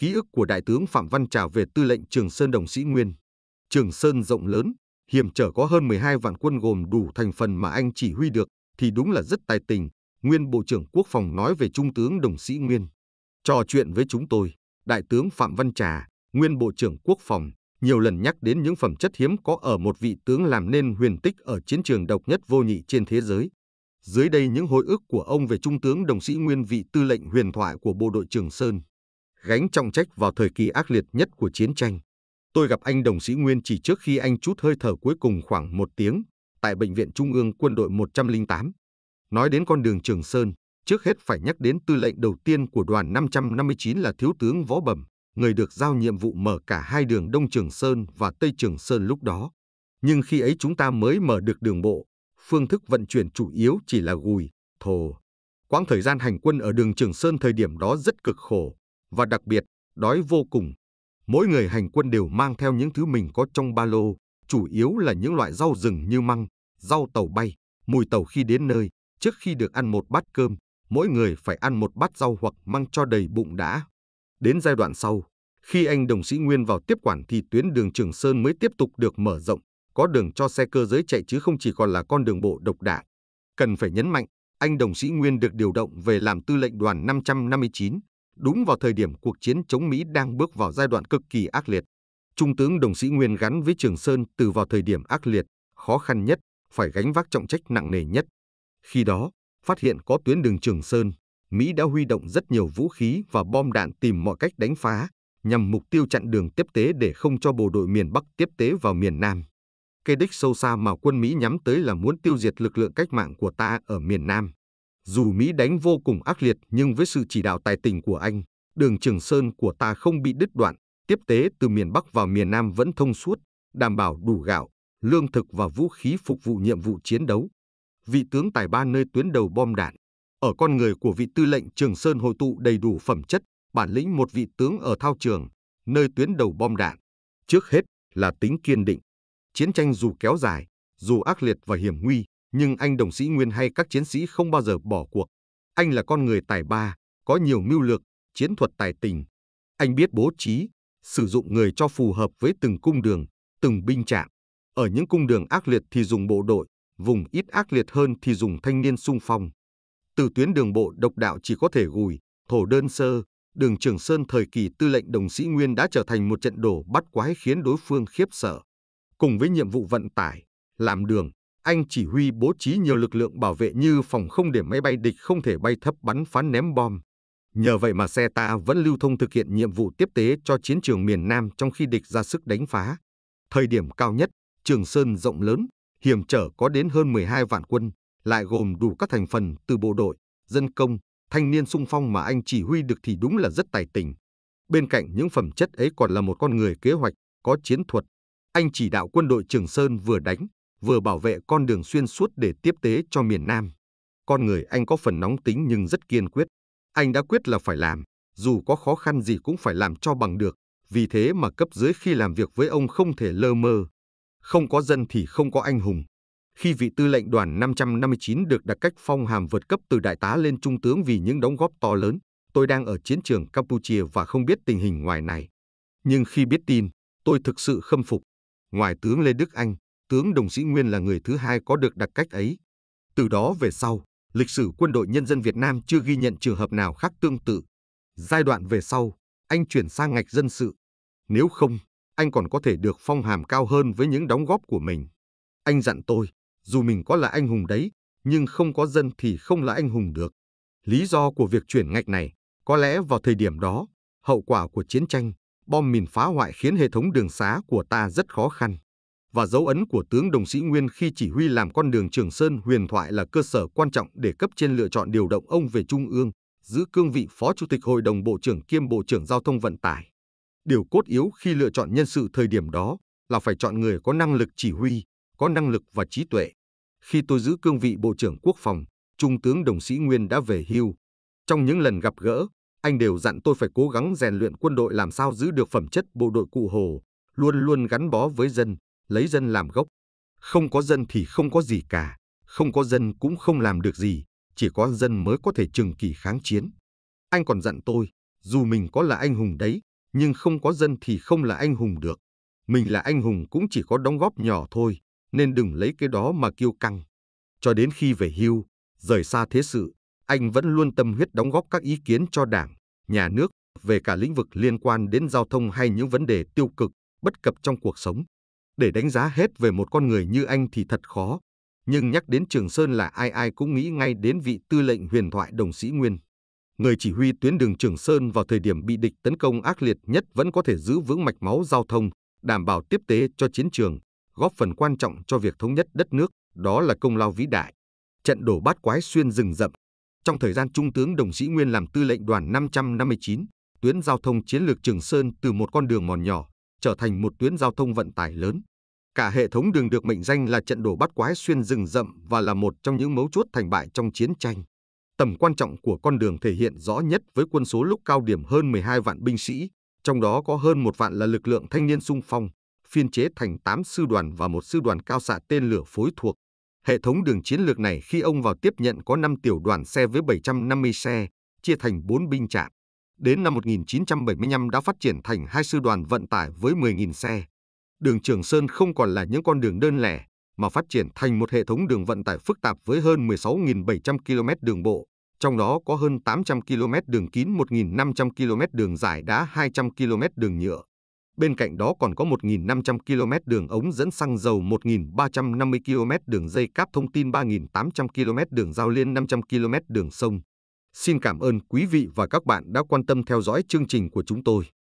Ký ức của Đại tướng Phạm Văn Trào về tư lệnh Trường Sơn Đồng Sĩ Nguyên. Trường Sơn rộng lớn, hiểm trở có hơn 12 vạn quân gồm đủ thành phần mà anh chỉ huy được thì đúng là rất tài tình, Nguyên Bộ trưởng Quốc phòng nói về Trung tướng Đồng Sĩ Nguyên. Trò chuyện với chúng tôi, Đại tướng Phạm Văn Trà, Nguyên Bộ trưởng Quốc phòng, nhiều lần nhắc đến những phẩm chất hiếm có ở một vị tướng làm nên huyền tích ở chiến trường độc nhất vô nhị trên thế giới. Dưới đây những hồi ức của ông về Trung tướng Đồng Sĩ Nguyên vị tư lệnh huyền thoại của bộ đội Trường Sơn gánh trọng trách vào thời kỳ ác liệt nhất của chiến tranh. Tôi gặp anh đồng sĩ Nguyên chỉ trước khi anh chút hơi thở cuối cùng khoảng một tiếng tại Bệnh viện Trung ương Quân đội 108. Nói đến con đường Trường Sơn, trước hết phải nhắc đến tư lệnh đầu tiên của đoàn 559 là Thiếu tướng Võ Bẩm, người được giao nhiệm vụ mở cả hai đường Đông Trường Sơn và Tây Trường Sơn lúc đó. Nhưng khi ấy chúng ta mới mở được đường bộ, phương thức vận chuyển chủ yếu chỉ là gùi, thồ. Quãng thời gian hành quân ở đường Trường Sơn thời điểm đó rất cực khổ, và đặc biệt, đói vô cùng. Mỗi người hành quân đều mang theo những thứ mình có trong ba lô, chủ yếu là những loại rau rừng như măng, rau tàu bay, mùi tàu khi đến nơi, trước khi được ăn một bát cơm, mỗi người phải ăn một bát rau hoặc măng cho đầy bụng đã. Đến giai đoạn sau, khi anh đồng sĩ Nguyên vào tiếp quản thì tuyến đường Trường Sơn mới tiếp tục được mở rộng, có đường cho xe cơ giới chạy chứ không chỉ còn là con đường bộ độc đảng. Cần phải nhấn mạnh, anh đồng sĩ Nguyên được điều động về làm tư lệnh đoàn 559, đúng vào thời điểm cuộc chiến chống Mỹ đang bước vào giai đoạn cực kỳ ác liệt. Trung tướng Đồng Sĩ Nguyên gắn với Trường Sơn từ vào thời điểm ác liệt, khó khăn nhất, phải gánh vác trọng trách nặng nề nhất. Khi đó, phát hiện có tuyến đường Trường Sơn, Mỹ đã huy động rất nhiều vũ khí và bom đạn tìm mọi cách đánh phá, nhằm mục tiêu chặn đường tiếp tế để không cho bộ đội miền Bắc tiếp tế vào miền Nam. Cây đích sâu xa mà quân Mỹ nhắm tới là muốn tiêu diệt lực lượng cách mạng của ta ở miền Nam. Dù Mỹ đánh vô cùng ác liệt nhưng với sự chỉ đạo tài tình của anh, đường Trường Sơn của ta không bị đứt đoạn, tiếp tế từ miền Bắc vào miền Nam vẫn thông suốt, đảm bảo đủ gạo, lương thực và vũ khí phục vụ nhiệm vụ chiến đấu. Vị tướng tài ba nơi tuyến đầu bom đạn. Ở con người của vị tư lệnh Trường Sơn hội tụ đầy đủ phẩm chất, bản lĩnh một vị tướng ở thao trường, nơi tuyến đầu bom đạn. Trước hết là tính kiên định. Chiến tranh dù kéo dài, dù ác liệt và hiểm nguy, nhưng anh đồng sĩ Nguyên hay các chiến sĩ không bao giờ bỏ cuộc. Anh là con người tài ba, có nhiều mưu lược, chiến thuật tài tình. Anh biết bố trí, sử dụng người cho phù hợp với từng cung đường, từng binh trạm. Ở những cung đường ác liệt thì dùng bộ đội, vùng ít ác liệt hơn thì dùng thanh niên sung phong. Từ tuyến đường bộ độc đạo chỉ có thể gùi, thổ đơn sơ, đường Trường Sơn thời kỳ tư lệnh đồng sĩ Nguyên đã trở thành một trận đổ bắt quái khiến đối phương khiếp sợ. Cùng với nhiệm vụ vận tải, làm đường, anh chỉ huy bố trí nhiều lực lượng bảo vệ như phòng không để máy bay địch không thể bay thấp bắn phá ném bom. Nhờ vậy mà xe ta vẫn lưu thông thực hiện nhiệm vụ tiếp tế cho chiến trường miền Nam trong khi địch ra sức đánh phá. Thời điểm cao nhất, Trường Sơn rộng lớn, hiểm trở có đến hơn 12 vạn quân, lại gồm đủ các thành phần từ bộ đội, dân công, thanh niên sung phong mà anh chỉ huy được thì đúng là rất tài tình. Bên cạnh những phẩm chất ấy còn là một con người kế hoạch, có chiến thuật. Anh chỉ đạo quân đội Trường Sơn vừa đánh, vừa bảo vệ con đường xuyên suốt để tiếp tế cho miền Nam. Con người anh có phần nóng tính nhưng rất kiên quyết. Anh đã quyết là phải làm, dù có khó khăn gì cũng phải làm cho bằng được, vì thế mà cấp dưới khi làm việc với ông không thể lơ mơ. Không có dân thì không có anh hùng. Khi vị tư lệnh đoàn 559 được đặt cách phong hàm vượt cấp từ đại tá lên trung tướng vì những đóng góp to lớn, tôi đang ở chiến trường Campuchia và không biết tình hình ngoài này. Nhưng khi biết tin, tôi thực sự khâm phục. Ngoài tướng Lê Đức Anh, tướng Đồng Sĩ Nguyên là người thứ hai có được đặc cách ấy. Từ đó về sau, lịch sử quân đội nhân dân Việt Nam chưa ghi nhận trường hợp nào khác tương tự. Giai đoạn về sau, anh chuyển sang ngạch dân sự. Nếu không, anh còn có thể được phong hàm cao hơn với những đóng góp của mình. Anh dặn tôi, dù mình có là anh hùng đấy, nhưng không có dân thì không là anh hùng được. Lý do của việc chuyển ngạch này, có lẽ vào thời điểm đó, hậu quả của chiến tranh, bom mìn phá hoại khiến hệ thống đường xá của ta rất khó khăn và dấu ấn của tướng Đồng Sĩ Nguyên khi chỉ huy làm con đường Trường Sơn huyền thoại là cơ sở quan trọng để cấp trên lựa chọn điều động ông về Trung ương, giữ cương vị Phó Chủ tịch Hội đồng Bộ trưởng kiêm Bộ trưởng Giao thông Vận tải. Điều cốt yếu khi lựa chọn nhân sự thời điểm đó là phải chọn người có năng lực chỉ huy, có năng lực và trí tuệ. Khi tôi giữ cương vị Bộ trưởng Quốc phòng, Trung tướng Đồng Sĩ Nguyên đã về hưu. Trong những lần gặp gỡ, anh đều dặn tôi phải cố gắng rèn luyện quân đội làm sao giữ được phẩm chất bộ đội cụ Hồ, luôn luôn gắn bó với dân, lấy dân làm gốc. Không có dân thì không có gì cả, không có dân cũng không làm được gì, chỉ có dân mới có thể trừng kỳ kháng chiến. Anh còn dặn tôi, dù mình có là anh hùng đấy, nhưng không có dân thì không là anh hùng được. Mình là anh hùng cũng chỉ có đóng góp nhỏ thôi, nên đừng lấy cái đó mà kiêu căng. Cho đến khi về hưu, rời xa thế sự, anh vẫn luôn tâm huyết đóng góp các ý kiến cho đảng, nhà nước về cả lĩnh vực liên quan đến giao thông hay những vấn đề tiêu cực, bất cập trong cuộc sống. Để đánh giá hết về một con người như anh thì thật khó, nhưng nhắc đến Trường Sơn là ai ai cũng nghĩ ngay đến vị tư lệnh huyền thoại Đồng Sĩ Nguyên. Người chỉ huy tuyến đường Trường Sơn vào thời điểm bị địch tấn công ác liệt nhất vẫn có thể giữ vững mạch máu giao thông, đảm bảo tiếp tế cho chiến trường, góp phần quan trọng cho việc thống nhất đất nước, đó là công lao vĩ đại. Trận đổ bát quái xuyên rừng rậm. Trong thời gian Trung tướng Đồng Sĩ Nguyên làm tư lệnh đoàn 559, tuyến giao thông chiến lược Trường Sơn từ một con đường mòn nhỏ trở thành một tuyến giao thông vận tải lớn, Cả hệ thống đường được mệnh danh là trận đổ bắt quái xuyên rừng rậm và là một trong những mấu chốt thành bại trong chiến tranh. Tầm quan trọng của con đường thể hiện rõ nhất với quân số lúc cao điểm hơn 12 vạn binh sĩ, trong đó có hơn một vạn là lực lượng thanh niên sung phong, phiên chế thành 8 sư đoàn và một sư đoàn cao xạ tên lửa phối thuộc. Hệ thống đường chiến lược này khi ông vào tiếp nhận có 5 tiểu đoàn xe với 750 xe, chia thành 4 binh trạm. Đến năm 1975 đã phát triển thành 2 sư đoàn vận tải với 10.000 xe đường Trường Sơn không còn là những con đường đơn lẻ, mà phát triển thành một hệ thống đường vận tải phức tạp với hơn 16.700 km đường bộ, trong đó có hơn 800 km đường kín, 1.500 km đường dài đá, 200 km đường nhựa. Bên cạnh đó còn có 1.500 km đường ống dẫn xăng dầu, 1.350 km đường dây cáp thông tin, 3.800 km đường giao liên, 500 km đường sông. Xin cảm ơn quý vị và các bạn đã quan tâm theo dõi chương trình của chúng tôi.